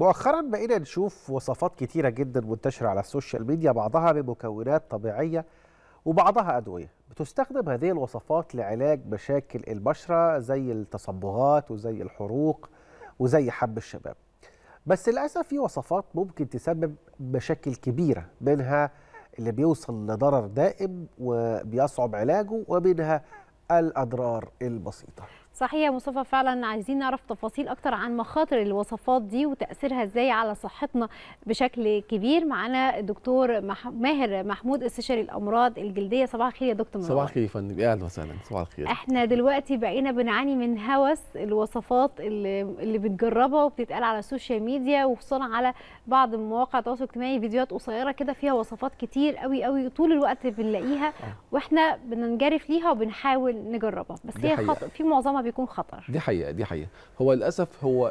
مؤخرا بقينا نشوف وصفات كتيرة جدا منتشرة على السوشيال ميديا بعضها بمكونات طبيعية وبعضها أدوية بتستخدم هذه الوصفات لعلاج مشاكل البشرة زي التصبغات وزي الحروق وزي حب الشباب بس للأسف في وصفات ممكن تسبب مشاكل كبيرة منها اللي بيوصل لضرر دائم وبيصعب علاجه ومنها الأضرار البسيطة صحيح يا مصطفى فعلا عايزين نعرف تفاصيل اكتر عن مخاطر الوصفات دي وتاثيرها ازاي على صحتنا بشكل كبير معانا الدكتور مح... ماهر محمود استشاري الامراض الجلديه صباح الخير يا دكتور صباح الخير يا فندم اهلا وسهلا صباح الخير احنا دلوقتي بقينا بنعاني من هوس الوصفات اللي, اللي بنجربها وبتتقال على السوشيال ميديا وخصوصا على بعض مواقع التواصل الاجتماعي فيديوهات قصيره كده فيها وصفات كتير قوي قوي طول الوقت بنلاقيها آه. واحنا بننجرف ليها وبنحاول نجربها بس هي خط... في معظمها بيكون خطر دي حقيقه دي حقيقه هو للاسف هو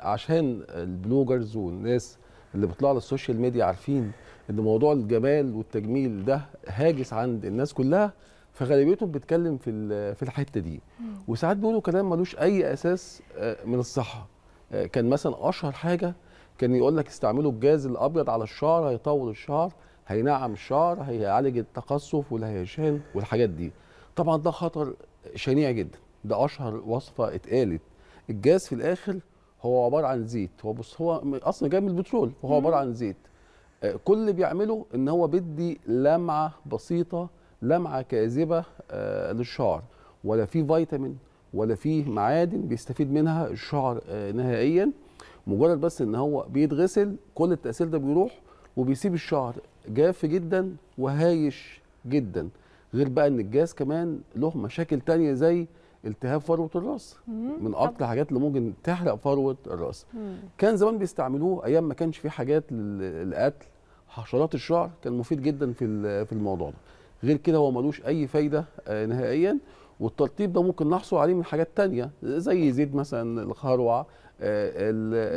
عشان البلوجرز والناس اللي بيطلعوا على السوشيال ميديا عارفين ان موضوع الجمال والتجميل ده هاجس عند الناس كلها فغالبيتهم بتتكلم في في الحته دي وساعات بيقولوا كلام ملوش اي اساس آه، من الصحه آه، كان مثلا اشهر حاجه كان يقول لك استعملوا الجاز الابيض على الشعر هيطول الشعر هينعم الشعر هيعالج التقصف والهيشان والحاجات دي طبعا ده خطر شنيع جدا ده اشهر وصفه اتقالت الجاز في الاخر هو عباره عن زيت هو بص هو اصلا جاي من البترول وهو عباره عن زيت آه، كل اللي بيعمله ان هو بيدي لمعه بسيطه لمعه كاذبه آه، للشعر ولا فيه فيتامين ولا فيه معادن بيستفيد منها الشعر آه، نهائيا مجرد بس ان هو بيتغسل كل التاثير ده بيروح وبيسيب الشعر جاف جدا وهايش جدا غير بقى ان الجاز كمان له مشاكل تانية زي التهاب فروه الراس من اكتر الحاجات اللي ممكن تحرق فروه الراس كان زمان بيستعملوه ايام ما كانش في حاجات للقتل حشرات الشعر كان مفيد جدا في في الموضوع ده غير كده هو ملوش اي فايده آه، نهائيا والترطيب ده ممكن نحصل عليه من حاجات تانية زي زيت مثلا الخروع آه،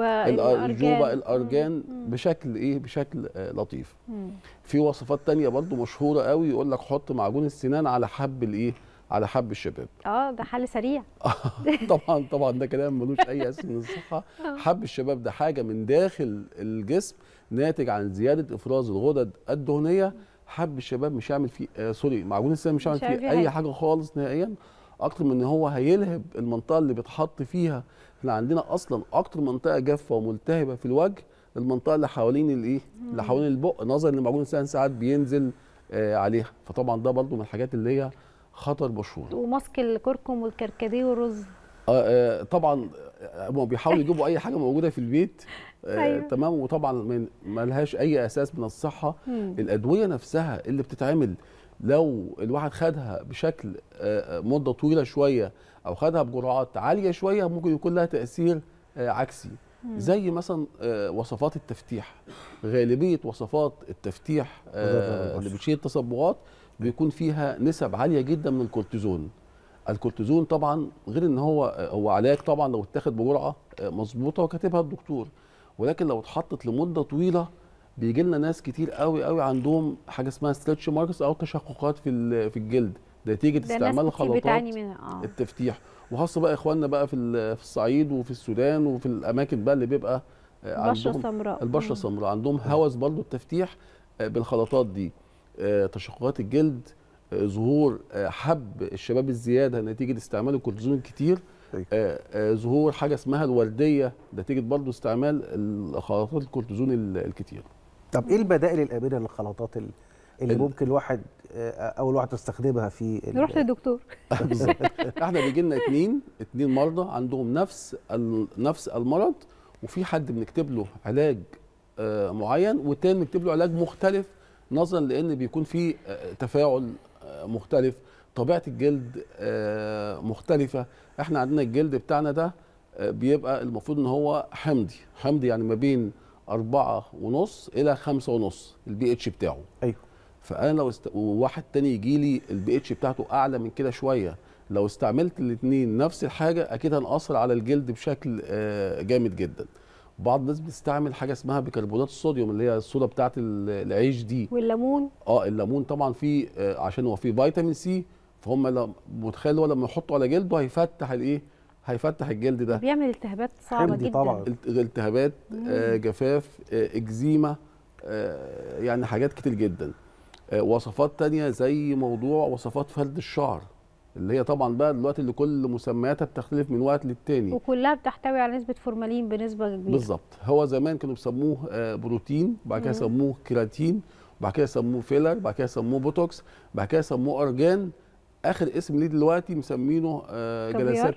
الجوبة الأرجان بشكل إيه بشكل آه، لطيف في وصفات تانية برضو مشهورة قوي يقول لك حط معجون السنان على حب الإيه على حب الشباب اه ده حل سريع طبعا طبعا ده كلام ملوش اي اساس من الصحه آه. حب الشباب ده حاجه من داخل الجسم ناتج عن زياده افراز الغدد الدهنيه حب الشباب مش هيعمل فيه آه سوري معجون السنان مش هيعمل فيه, اي حاجه خالص نهائيا اكتر من ان هو هيلهب المنطقه اللي بيتحط فيها احنا عندنا اصلا اكتر منطقه جافه وملتهبه في الوجه المنطقه اللي حوالين الايه اللي حوالين البق نظرا لمعجون معجون السنان ساعات بينزل آه عليها فطبعا ده برضو من الحاجات اللي هي خطر مشهور وماسك الكركم والكركديه والرز آه, آه، طبعا آه، هم بيحاولوا يجيبوا اي حاجه موجوده في البيت آه، أيوة. تمام وطبعا ما لهاش اي اساس من الصحه الادويه نفسها اللي بتتعمل لو الواحد خدها بشكل مده طويله شويه او خدها بجرعات عاليه شويه ممكن يكون لها تاثير عكسي زي مثلا وصفات التفتيح غالبيه وصفات التفتيح اللي بتشيل التصبغات بيكون فيها نسب عاليه جدا من الكورتيزون الكورتيزون طبعا غير ان هو هو علاج طبعا لو اتاخد بجرعه آه، مظبوطه وكاتبها الدكتور ولكن لو اتحطت لمده طويله بيجي لنا ناس كتير قوي قوي عندهم حاجه اسمها ستريتش ماركس او تشققات في في الجلد نتيجه استعمال خلطات منها. آه. التفتيح وخاصه بقى اخواننا بقى في في الصعيد وفي السودان وفي الاماكن بقى اللي بيبقى آه، عندهم البشره سمراء البشره سمراء عندهم هوس برضه التفتيح بالخلطات دي آه، تشققات الجلد آه، ظهور آه، حب الشباب الزياده نتيجه استعمال الكورتيزون الكتير طيب. ظهور حاجه اسمها الورديه نتيجه برضه استعمال خلطات الكورتيزون الكتير طب ايه البدائل الامنه للخلطات اللي اللي ممكن الواحد اول واحد تستخدمها في نروح للدكتور احنا بيجي لنا اثنين اثنين مرضى عندهم نفس نفس المرض وفي حد بنكتب له علاج معين والتاني بنكتب له علاج مختلف نظرا لان بيكون في آه، تفاعل آه، مختلف طبيعه الجلد آه، مختلفه احنا عندنا الجلد بتاعنا ده بيبقى المفروض ان هو حمضي حمضي يعني ما بين أربعة ونص إلى خمسة ونص البي اتش بتاعه أيوه فأنا لو است... وواحد تاني يجي لي البي اتش بتاعته أعلى من كده شوية لو استعملت الاثنين نفس الحاجة أكيد هنأثر على الجلد بشكل جامد جدا بعض الناس بتستعمل حاجه اسمها بيكربونات الصوديوم اللي هي الصودا بتاعه العيش دي والليمون اه الليمون طبعا فيه آه، عشان هو فيه فيتامين سي فهم لما متخيل هو لما يحطه على جلده هيفتح الايه هيفتح الجلد ده بيعمل التهابات صعبه جدا طبعا. التهابات آه جفاف آه اكزيما آه يعني حاجات كتير جدا آه وصفات تانية زي موضوع وصفات فلد الشعر اللي هي طبعا بقى دلوقتي اللي كل مسمياتها بتختلف من وقت للتاني وكلها بتحتوي على نسبه فورمالين بنسبه كبيره بالظبط هو زمان كانوا بيسموه آه، بروتين وبعد كده سموه كيراتين وبعد كده سموه فيلر وبعد كده سموه بوتوكس وبعد كده سموه ارجان اخر اسم ليه دلوقتي مسمينه آه، جلسات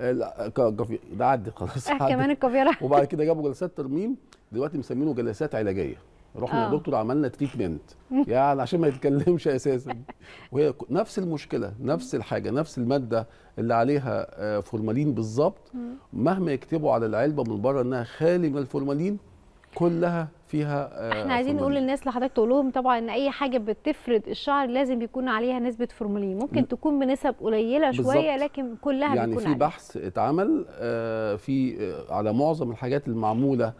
آه، لا ده عدي خلاص كمان الكافيرة وبعد كده جابوا جلسات ترميم دلوقتي مسمينه جلسات علاجيه رحنا للدكتور آه. عملنا تريتمنت يعني عشان ما يتكلمش اساسا وهي نفس المشكله نفس الحاجه نفس الماده اللي عليها آه، فورمالين بالظبط مهما يكتبوا على العلبه من بره انها خالي من الفورمالين كلها فيها آه، احنا عايزين نقول للناس لحضرتك تقول لهم طبعا ان اي حاجه بتفرد الشعر لازم يكون عليها نسبه فورمالين ممكن تكون بنسب قليله شويه لكن كلها يعني بيكون في عليها. بحث اتعمل في على معظم الحاجات المعموله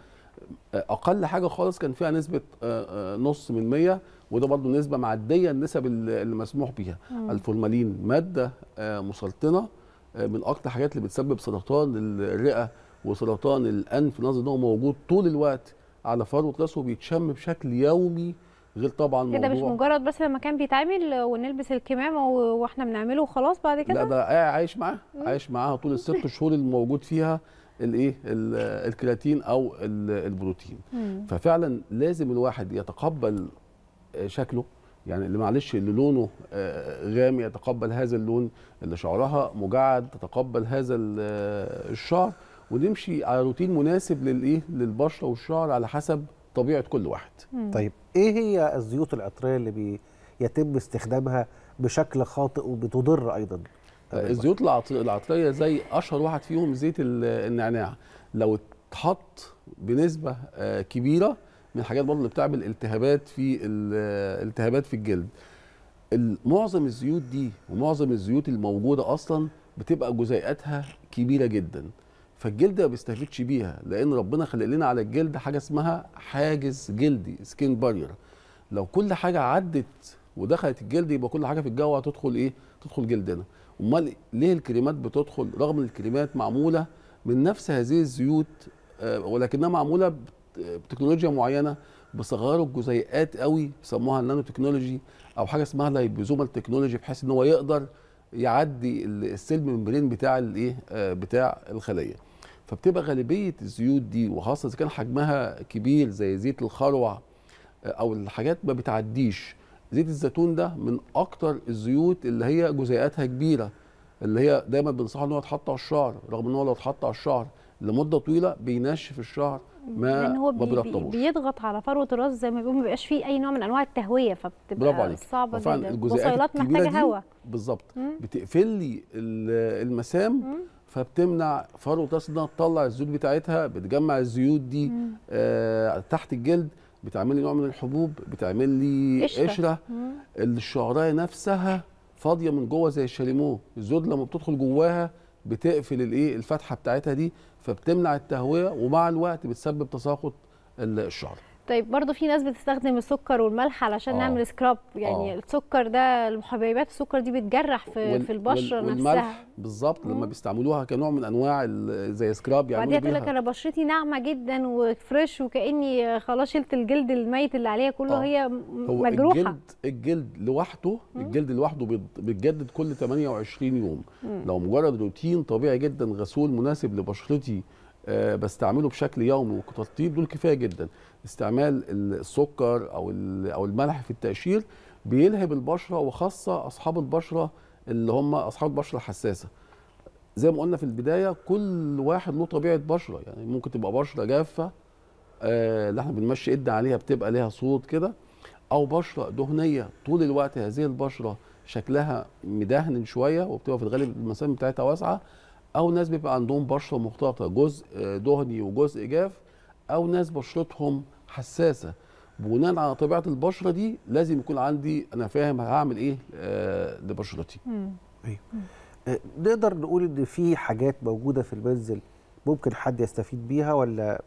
اقل حاجه خالص كان فيها نسبه آه، آه، نص من مية وده برضه نسبه معديه النسب اللي مسموح بيها مم. الفورمالين ماده آه، مسرطنه من اكتر الحاجات اللي بتسبب سرطان الرئه وسرطان الانف نظر ان هو موجود طول الوقت على فروه راسه وبيتشم بشكل يومي غير طبعا كده إيه مش مجرد بس لما كان بيتعمل ونلبس الكمامه واحنا بنعمله وخلاص بعد كده لا ده عايش معاه عايش معاها طول الست شهور اللي موجود فيها الايه الكرياتين او البروتين مم. ففعلا لازم الواحد يتقبل آه، شكله يعني اللي معلش اللي لونه آه، غامق يتقبل هذا اللون اللي شعرها مجعد تتقبل هذا آه، الشعر ونمشي على روتين مناسب للايه للبشره والشعر على حسب طبيعه كل واحد مم. طيب ايه هي الزيوت العطريه اللي بيتم استخدامها بشكل خاطئ وبتضر ايضا الزيوت العطريه زي اشهر واحد فيهم زيت النعناع لو اتحط بنسبه آه، كبيره من الحاجات برضه اللي بتعمل التهابات في التهابات في الجلد معظم الزيوت دي ومعظم الزيوت الموجوده اصلا بتبقى جزيئاتها كبيره جدا فالجلد ما بيستفيدش بيها لان ربنا خلق لنا على الجلد حاجه اسمها حاجز جلدي سكين بارير لو كل حاجه عدت ودخلت الجلد يبقى كل حاجه في الجو هتدخل ايه؟ تدخل جلدنا. امال ليه الكريمات بتدخل رغم ان الكريمات معموله من نفس هذه الزيوت آه، ولكنها معموله بتكنولوجيا معينه بصغروا الجزيئات قوي بيسموها النانو تكنولوجي او حاجه اسمها لايبوزومال تكنولوجي بحيث ان هو يقدر يعدي السيل ممبرين بتاع الايه آه، بتاع الخليه فبتبقى غالبيه الزيوت دي وخاصه اذا كان حجمها كبير زي زيت الخروع آه، او الحاجات ما بتعديش زيت الزيتون ده من اكتر الزيوت اللي هي جزيئاتها كبيره اللي هي دايما بنصح ان هو يتحط على الشعر رغم ان هو لو اتحط على الشعر لمده طويله بينشف الشعر ما لان هو بيضغط على فروه الراس زي ما بيقولوا ما بيبقاش فيه اي نوع من انواع التهويه فبتبقى صعبه جدا الجزيئات محتاجه هواء بالظبط بتقفل لي المسام مم. فبتمنع فروه الراس انها تطلع الزيوت بتاعتها بتجمع الزيوت دي آه تحت الجلد بتعمل لي نوع من الحبوب بتعمل لي قشره, قشرة. الشعرايه نفسها فاضيه من جوه زي الشاليمو الزود لما بتدخل جواها بتقفل الايه الفتحه بتاعتها دي فبتمنع التهويه ومع الوقت بتسبب تساقط الشعر طيب برضه في ناس بتستخدم السكر والملح علشان أوه. نعمل سكراب يعني أوه. السكر ده المحببات السكر دي بتجرح في وال... في البشره وال... والملح نفسها بالظبط لما بيستعملوها كنوع من انواع زي سكراب يعني تقول لك انا بشرتي ناعمه جدا وفريش وكاني خلاص شلت الجلد الميت اللي عليها كله أوه. هي مجروحه الجلد الجلد لوحده مم. الجلد لوحده بيتجدد كل 28 يوم مم. لو مجرد روتين طبيعي جدا غسول مناسب لبشرتي آه، بستعمله بشكل يومي والتطيب دول كفايه جدا استعمال السكر او او الملح في التقشير بيلهب البشره وخاصه اصحاب البشره اللي هم اصحاب البشره الحساسه زي ما قلنا في البدايه كل واحد له طبيعه بشره يعني ممكن تبقى بشره جافه آه، اللي احنا بنمشي ايد عليها بتبقى ليها صوت كده او بشره دهنيه طول الوقت هذه البشره شكلها مدهن شويه وبتبقى في الغالب المسام بتاعتها واسعه او ناس بيبقى عندهم بشره مختلطه جزء آه، دهني وجزء جاف او ناس بشرتهم حساسه بناء على طبيعه البشره دي لازم يكون عندي انا فاهم هعمل ايه آه، لبشرتي ايوه نقدر نقول ان في حاجات موجوده في المنزل ممكن حد يستفيد بيها ولا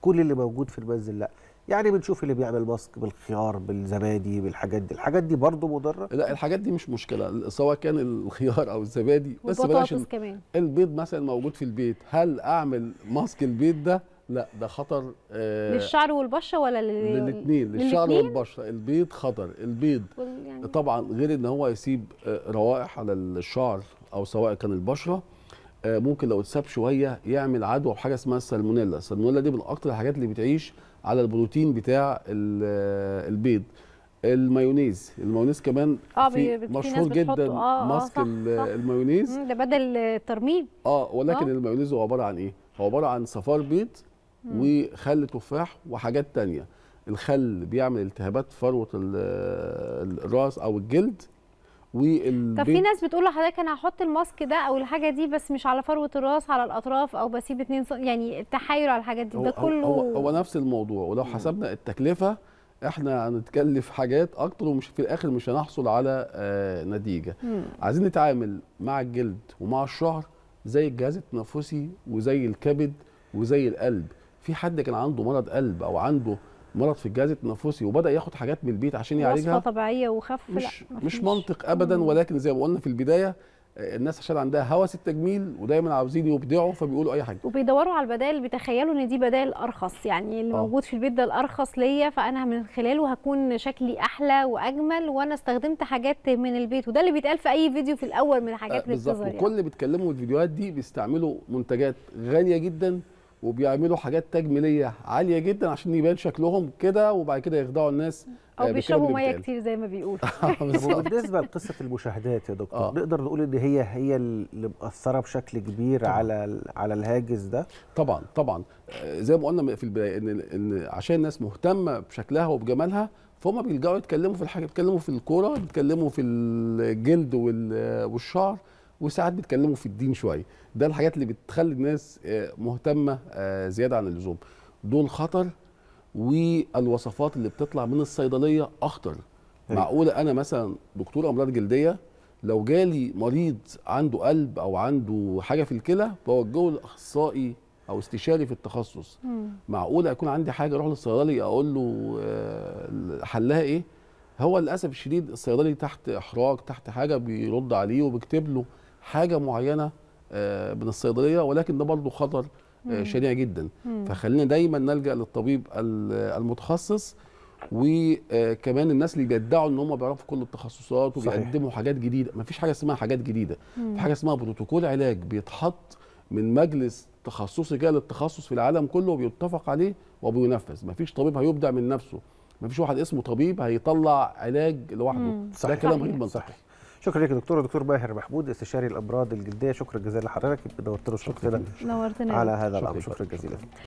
كل اللي موجود في المنزل لا يعني بنشوف اللي بيعمل ماسك بالخيار بالزبادي بالحاجات دي الحاجات دي برضه مضره لا الحاجات دي مش مشكله سواء كان الخيار او الزبادي بس بلاش كمان البيض مثلا موجود في البيت هل اعمل ماسك البيض ده لا ده خطر آه للشعر والبشره ولا للاثنين للشعر والبشره البيض خطر البيض يعني... طبعا غير ان هو يسيب آه، روائح على الشعر او سواء كان البشره آه ممكن لو اتساب شويه يعمل عدوى بحاجه اسمها السالمونيلا السالمونيلا دي من اكتر الحاجات اللي بتعيش على البروتين بتاع البيض المايونيز المايونيز كمان آه في مشهور جدا آه, آه، ماسك آه المايونيز ده بدل الترميم اه ولكن آه. المايونيز هو عباره عن ايه هو عباره عن صفار بيض وخل تفاح وحاجات تانية الخل بيعمل التهابات فروه الراس او الجلد طب في ناس بتقول لحضرتك انا هحط الماسك ده او الحاجه دي بس مش على فروه الراس على الاطراف او بسيب اتنين يعني التحايل على الحاجات دي ده كله هو, هو نفس الموضوع ولو حسبنا التكلفه احنا هنتكلف حاجات اكتر ومش في الاخر مش هنحصل على آه نتيجه عايزين نتعامل مع الجلد ومع الشعر زي الجهاز التنفسي وزي الكبد وزي القلب في حد كان عنده مرض قلب او عنده مرض في الجهاز التنفسي وبدا ياخد حاجات من البيت عشان يعالجها وصفه طبيعيه وخف مش لا مش منطق ابدا ولكن زي ما قلنا في البدايه الناس عشان عندها هوس التجميل ودايما عاوزين يبدعوا فبيقولوا اي حاجه وبيدوروا على البدائل بيتخيلوا ان دي بدائل ارخص يعني اللي آه. موجود في البيت ده الارخص ليا فانا من خلاله هكون شكلي احلى واجمل وانا استخدمت حاجات من البيت وده اللي بيتقال في اي فيديو في الاول من الحاجات اللي آه، بتظهر يعني. كل اللي بيتكلموا في الفيديوهات دي بيستعملوا منتجات غاليه جدا وبيعملوا حاجات تجميليه عاليه جدا عشان يبان شكلهم كده وبعد كده يخدعوا الناس آه، او بيشربوا ميه كتير زي ما بيقولوا آه، بالنسبه لقصه المشاهدات يا دكتور آه. نقدر نقول ان هي هي اللي مأثره بشكل كبير طبعًا. على على الهاجس ده طبعا طبعا آه، زي ما قلنا في البدايه ان ان عشان الناس مهتمه بشكلها وبجمالها فهم بيلجأوا يتكلموا في الحاجه بيتكلموا في الكوره بيتكلموا في الجلد والشعر وساعات بيتكلموا في الدين شويه ده الحاجات اللي بتخلي الناس آه، مهتمه آه، زياده عن اللزوم دول خطر والوصفات اللي بتطلع من الصيدليه اخطر أيوة. معقوله انا مثلا دكتور امراض جلديه لو جالي مريض عنده قلب او عنده حاجه في الكلى بوجهه لاخصائي او استشاري في التخصص مم. معقوله اكون عندي حاجه اروح للصيدلي اقول له آه، حلها ايه هو للاسف الشديد الصيدلي تحت احراج تحت حاجه بيرد عليه وبيكتب له حاجه معينه آه، من الصيدليه ولكن ده برضه خطر آه، شنيع جدا فخلينا دايما نلجا للطبيب المتخصص وكمان آه، الناس اللي بيدعوا ان هم بيعرفوا كل التخصصات وبيقدموا حاجات جديده ما فيش حاجه اسمها حاجات جديده في حاجه اسمها بروتوكول علاج بيتحط من مجلس تخصصي كده للتخصص في العالم كله وبيتفق عليه وبينفذ ما فيش طبيب هيبدع من نفسه ما فيش واحد اسمه طبيب هيطلع علاج لوحده ده كلام غير منطقي شكرا لك دكتور دكتور باهر محمود استشاري الامراض الجلديه شكرا جزيلا لحضرتك نورتنا له على هذا الامر شكرا جزيلا